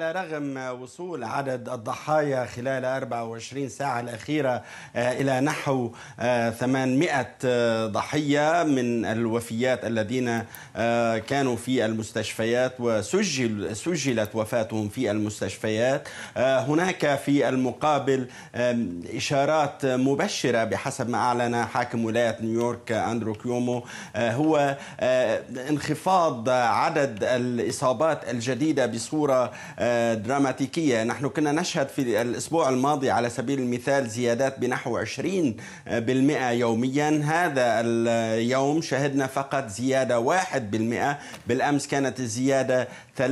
على رغم وصول عدد الضحايا خلال 24 ساعة الأخيرة آه، إلى نحو 800 آه، آه، ضحية من الوفيات الذين كانوا في المستشفيات وسجل سجلت وفاتهم في المستشفيات هناك في المقابل إشارات مبشرة بحسب ما أعلن حاكم ولاية نيويورك أندرو كيومو هو انخفاض عدد الإصابات الجديدة بصورة دراماتيكية نحن كنا نشهد في الأسبوع الماضي على سبيل المثال زيادات بنحو 20% يوميا هذا اليوم شهدنا فقط زيادة 1% بالأمس كانت الزيادة 3%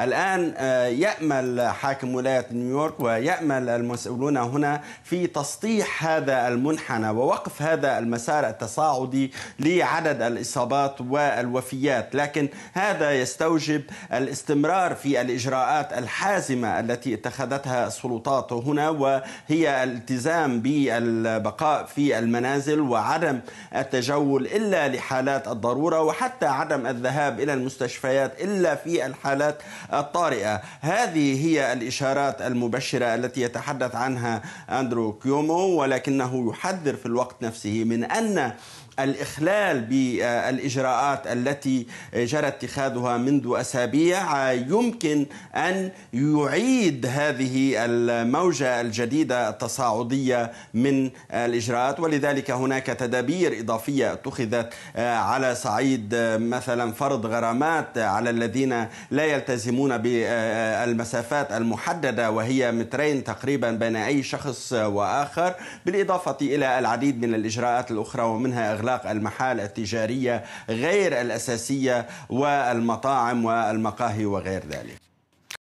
الآن آه، يأمل حاكم ولاية نيويورك ويأمل المسؤولون هنا في تسطيح هذا المنحنى ووقف هذا المسار التصاعدي لعدد الإصابات والوفيات لكن هذا يستوجب الاستمرار في الإجراءات الحازمة التي اتخذتها السلطات هنا وهي الالتزام بالبقاء في المنازل وعدم التجول إلا لحالات الضرورة وحتى عدم الذهاب إلى المستشفيات إلا في الحالات الطارئة هذه هي الإشارات المبشرة التي يتحدث عنها أندرو كيومو ولكنه يحذر في الوقت نفسه من أن الإخلال بالإجراءات التي جرى اتخاذها منذ أسابيع يمكن ممكن أن يعيد هذه الموجة الجديدة التصاعدية من الإجراءات ولذلك هناك تدابير إضافية اتخذت آه، على صعيد آه، مثلا فرض غرامات على الذين لا يلتزمون بالمسافات المحددة وهي مترين تقريبا بين أي شخص وآخر بالإضافة إلى العديد من الإجراءات الأخرى ومنها إغلاق المحال التجارية غير الأساسية والمطاعم والمقاهي وغير ذلك